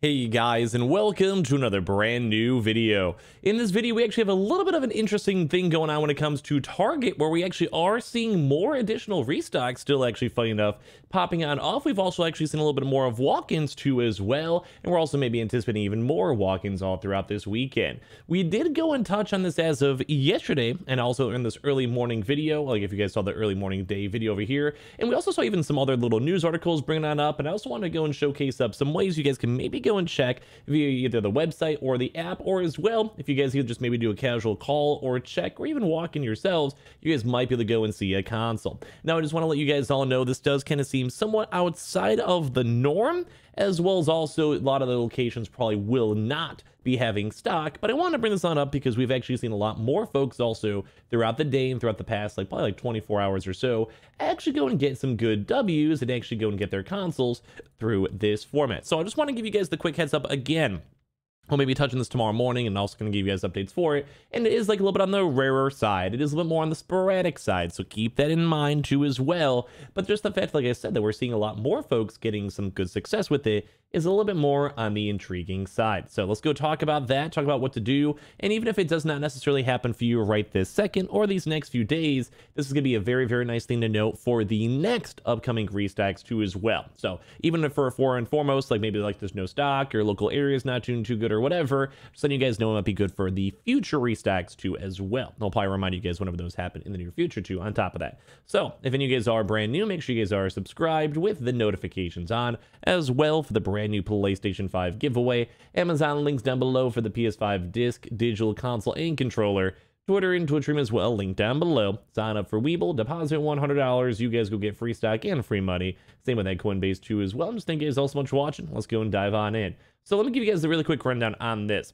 Hey guys and welcome to another brand new video. In this video we actually have a little bit of an interesting thing going on when it comes to Target where we actually are seeing more additional restocks still actually funny enough popping on off. We've also actually seen a little bit more of walk-ins too as well and we're also maybe anticipating even more walk-ins all throughout this weekend. We did go and touch on this as of yesterday and also in this early morning video like if you guys saw the early morning day video over here and we also saw even some other little news articles bringing on up and I also wanted to go and showcase up some ways you guys can maybe go and check via either the website or the app, or as well, if you guys could just maybe do a casual call or check, or even walk in yourselves, you guys might be able to go and see a console. Now, I just want to let you guys all know this does kind of seem somewhat outside of the norm, as well as also a lot of the locations probably will not be having stock. But I want to bring this on up because we've actually seen a lot more folks also throughout the day and throughout the past, like probably like 24 hours or so, actually go and get some good W's and actually go and get their consoles through this format. So I just want to give you guys the quick heads up again. We'll maybe touch on this tomorrow morning and also going to give you guys updates for it. And it is like a little bit on the rarer side. It is a little bit more on the sporadic side. So keep that in mind too as well. But just the fact, like I said, that we're seeing a lot more folks getting some good success with it is a little bit more on the intriguing side. So let's go talk about that, talk about what to do. And even if it does not necessarily happen for you right this second or these next few days, this is going to be a very, very nice thing to note for the next upcoming restacks too as well. So even if for foreign foremost, like maybe like there's no stock, your local area is not doing too good or whatever, just letting you guys know it might be good for the future restacks too as well. I'll probably remind you guys whenever those happen in the near future too on top of that. So if any of you guys are brand new, make sure you guys are subscribed with the notifications on as well for the brand brand new PlayStation 5 giveaway, Amazon links down below for the PS5 disc, digital console, and controller, Twitter and Twitch stream as well, link down below. Sign up for Weeble, deposit $100, you guys go get free stock and free money. Same with that Coinbase too as well. I'm just thank you guys all so much for watching. Let's go and dive on in. So let me give you guys a really quick rundown on this.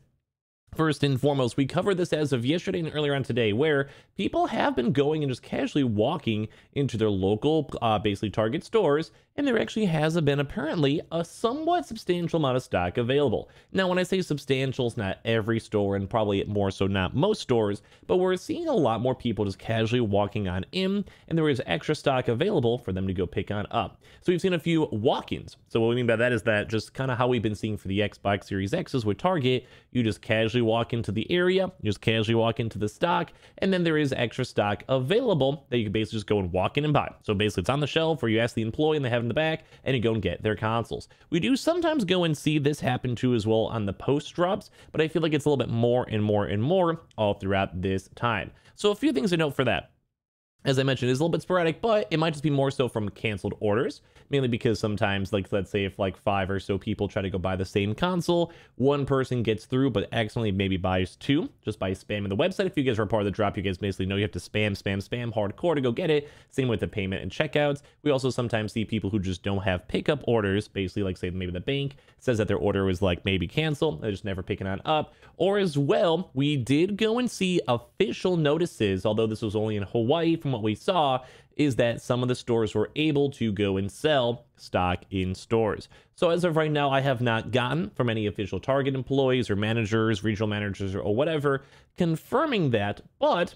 First and foremost, we covered this as of yesterday and earlier on today, where people have been going and just casually walking into their local, uh, basically Target stores, and there actually has been apparently a somewhat substantial amount of stock available. Now, when I say substantial, it's not every store and probably more so not most stores, but we're seeing a lot more people just casually walking on in, and there is extra stock available for them to go pick on up. So we've seen a few walk-ins. So what we mean by that is that just kind of how we've been seeing for the Xbox Series X's with Target, you just casually walk into the area, you just casually walk into the stock, and then there is extra stock available that you can basically just go and walk in and buy. So basically it's on the shelf or you ask the employee and they have in the back and you go and get their consoles. We do sometimes go and see this happen too as well on the post drops, but I feel like it's a little bit more and more and more all throughout this time. So a few things to note for that as I mentioned, is a little bit sporadic, but it might just be more so from canceled orders, mainly because sometimes, like, let's say if like five or so people try to go buy the same console, one person gets through, but accidentally maybe buys two just by spamming the website. If you guys are a part of the drop, you guys basically know you have to spam, spam, spam hardcore to go get it. Same with the payment and checkouts. We also sometimes see people who just don't have pickup orders, basically, like, say, maybe the bank says that their order was like maybe canceled, they're just never picking on up. Or as well, we did go and see official notices, although this was only in Hawaii from what we saw is that some of the stores were able to go and sell stock in stores. So as of right now, I have not gotten from any official Target employees or managers, regional managers, or whatever, confirming that, but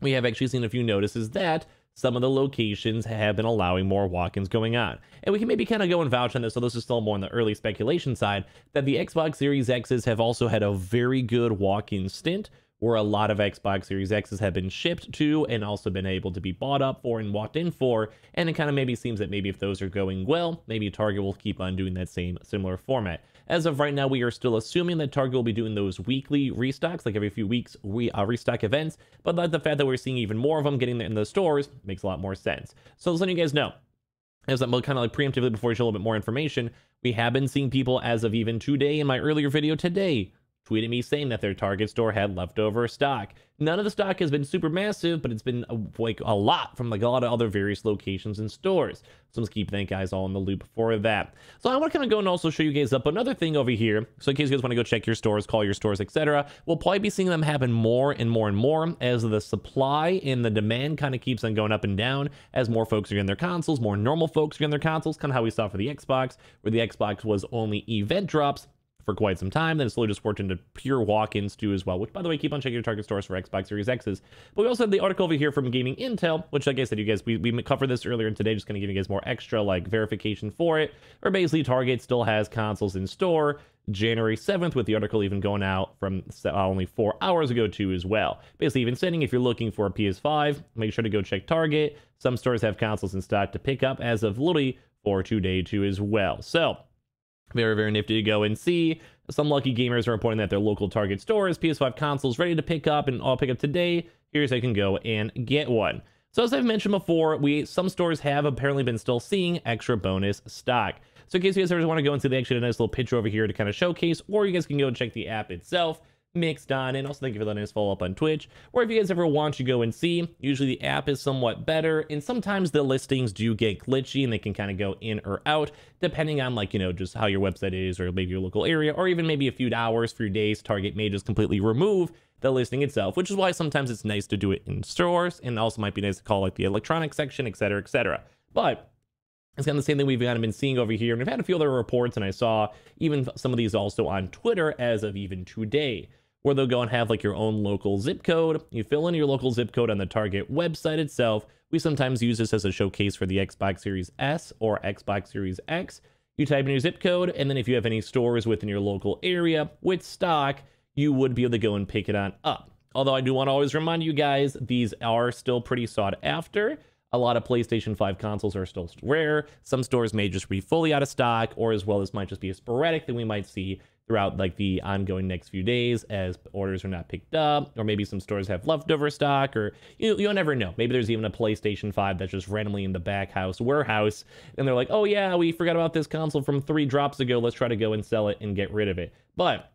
we have actually seen a few notices that some of the locations have been allowing more walk-ins going on. And we can maybe kind of go and vouch on this, so this is still more on the early speculation side, that the Xbox Series X's have also had a very good walk-in stint, where a lot of Xbox Series X's have been shipped to and also been able to be bought up for and walked in for. And it kind of maybe seems that maybe if those are going well, maybe Target will keep on doing that same similar format. As of right now, we are still assuming that Target will be doing those weekly restocks, like every few weeks we uh, restock events. But the fact that we're seeing even more of them getting in the stores makes a lot more sense. So let's let you guys know as I'm kind of like preemptively before I show a little bit more information, we have been seeing people as of even today in my earlier video today tweeted me saying that their Target store had leftover stock. None of the stock has been super massive, but it's been uh, like a lot from like a lot of other various locations and stores. So let's keep that guys all in the loop for that. So I want to kind of go and also show you guys up another thing over here. So in case you guys want to go check your stores, call your stores, etc. We'll probably be seeing them happen more and more and more as the supply and the demand kind of keeps on going up and down as more folks are getting their consoles, more normal folks are getting their consoles, kind of how we saw for the Xbox, where the Xbox was only event drops for quite some time, then slowly just worked into pure walk-ins too as well, which by the way, keep on checking your target stores for Xbox Series X's. But we also have the article over here from Gaming Intel, which like I said, you guys, we, we covered this earlier in today, just gonna give you guys more extra like verification for it. Or basically Target still has consoles in store, January 7th, with the article even going out from uh, only four hours ago, too, as well. Basically, even saying if you're looking for a PS5, make sure to go check Target. Some stores have consoles in stock to pick up as of literally for today, too, as well. So, very, very nifty to go and see. Some lucky gamers are reporting that their local Target stores PS5 consoles ready to pick up and all pick up today. Here's how you can go and get one. So as I've mentioned before, we some stores have apparently been still seeing extra bonus stock. So in case you guys ever want to go and see, they actually did a nice little picture over here to kind of showcase, or you guys can go and check the app itself. Mixed on, and also thank you for letting us follow up on Twitch, or if you guys ever want to go and see, usually the app is somewhat better, and sometimes the listings do get glitchy and they can kind of go in or out, depending on like, you know, just how your website is or maybe your local area, or even maybe a few hours, few days, Target may just completely remove the listing itself, which is why sometimes it's nice to do it in stores, and also might be nice to call like the electronics section, etc., etc. But it's kind of the same thing we've kind of been seeing over here. And we've had a few other reports, and I saw even some of these also on Twitter as of even today, where they'll go and have like your own local zip code. You fill in your local zip code on the Target website itself. We sometimes use this as a showcase for the Xbox Series S or Xbox Series X. You type in your zip code, and then if you have any stores within your local area with stock, you would be able to go and pick it on up. Although I do want to always remind you guys, these are still pretty sought after. A lot of PlayStation 5 consoles are still rare. Some stores may just be fully out of stock, or as well, this might just be a sporadic thing we might see throughout like the ongoing next few days as orders are not picked up or maybe some stores have leftover stock or you you'll never know maybe there's even a PlayStation 5 that's just randomly in the back house warehouse and they're like oh yeah we forgot about this console from 3 drops ago let's try to go and sell it and get rid of it but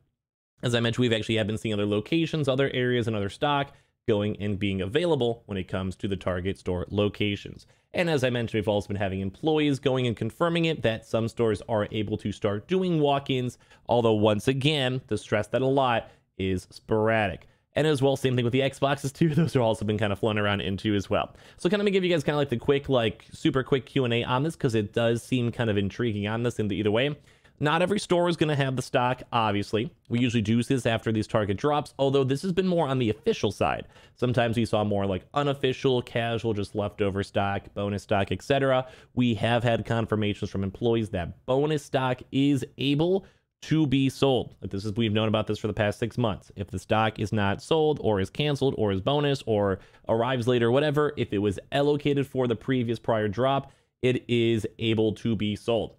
as I mentioned, we've actually have been seeing other locations, other areas, and other stock going and being available when it comes to the Target store locations. And as I mentioned, we've also been having employees going and confirming it that some stores are able to start doing walk ins, although, once again, to stress that a lot is sporadic. And as well, same thing with the Xboxes too. Those are also been kind of flown around into as well. So kind of give you guys kind of like the quick, like super quick Q&A on this because it does seem kind of intriguing on this in the either way. Not every store is going to have the stock, obviously. We usually do this after these target drops, although this has been more on the official side. Sometimes we saw more like unofficial, casual, just leftover stock, bonus stock, etc. We have had confirmations from employees that bonus stock is able to be sold. Like this is we've known about this for the past six months. If the stock is not sold or is canceled or is bonus or arrives later, whatever, if it was allocated for the previous prior drop, it is able to be sold.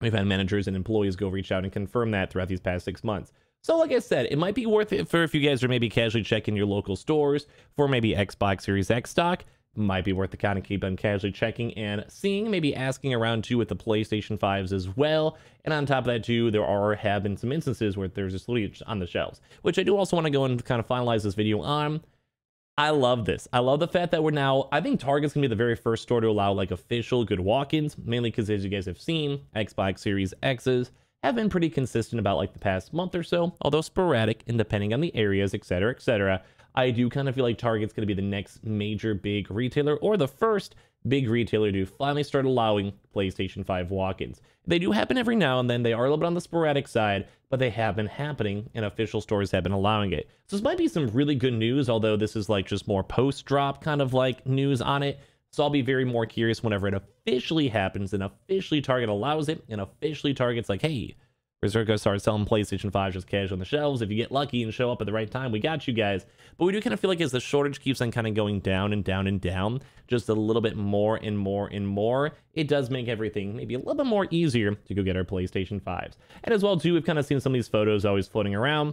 We've had managers and employees go reach out and confirm that throughout these past six months. So, like I said, it might be worth it for if you guys are maybe casually checking your local stores for maybe Xbox Series X stock. Might be worth the kind of keep on casually checking and seeing, maybe asking around too with the PlayStation 5s as well. And on top of that, too, there are have been some instances where there's just literally on the shelves, which I do also want to go and kind of finalize this video on. I love this. I love the fact that we're now, I think Target's gonna be the very first store to allow like official good walk-ins, mainly because as you guys have seen, Xbox Series X's have been pretty consistent about like the past month or so, although sporadic and depending on the areas, etc., etc. I do kind of feel like Target's gonna be the next major big retailer or the first big retailer do finally start allowing PlayStation 5 walk-ins. They do happen every now and then. They are a little bit on the sporadic side, but they have been happening and official stores have been allowing it. So this might be some really good news, although this is like just more post-drop kind of like news on it. So I'll be very more curious whenever it officially happens and officially Target allows it and officially Target's like, hey, we're going to start selling PlayStation 5 just cash on the shelves. If you get lucky and show up at the right time, we got you guys. But we do kind of feel like as the shortage keeps on kind of going down and down and down, just a little bit more and more and more, it does make everything maybe a little bit more easier to go get our PlayStation 5s. And as well, too, we've kind of seen some of these photos always floating around.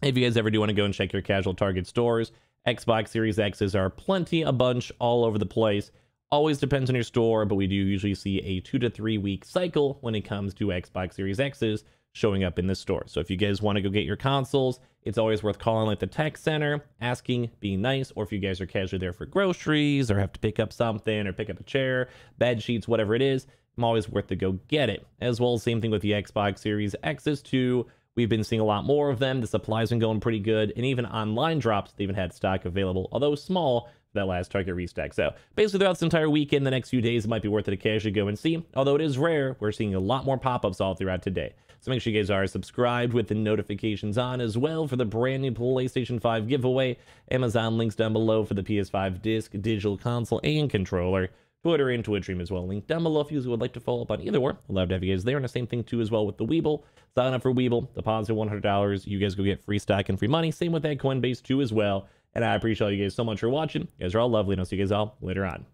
If you guys ever do want to go and check your casual Target stores, Xbox Series X's are plenty a bunch all over the place. Always depends on your store, but we do usually see a two to three week cycle when it comes to Xbox Series X's showing up in the store. So if you guys want to go get your consoles, it's always worth calling like the tech center, asking, being nice, or if you guys are casually there for groceries or have to pick up something or pick up a chair, bed sheets, whatever it is, I'm always worth to go get it. As well, same thing with the Xbox Series X's too. We've been seeing a lot more of them. The supply's been going pretty good, and even online drops, they even had stock available, although small, that last target restack. So basically throughout this entire weekend, the next few days, it might be worth it to casually go and see. Although it is rare, we're seeing a lot more pop-ups all throughout today. So make sure you guys are subscribed with the notifications on as well for the brand new PlayStation 5 giveaway. Amazon links down below for the PS5 disc, digital console, and controller. Twitter and Twitch stream as well. Link down below if you would like to follow up on either or. Love to have you guys there. And the same thing too as well with the Weeble. Sign up for Weeble, deposit $100. You guys go get free stock and free money. Same with that Coinbase too as well. And I appreciate all you guys so much for watching. You guys are all lovely, and I'll see you guys all later on.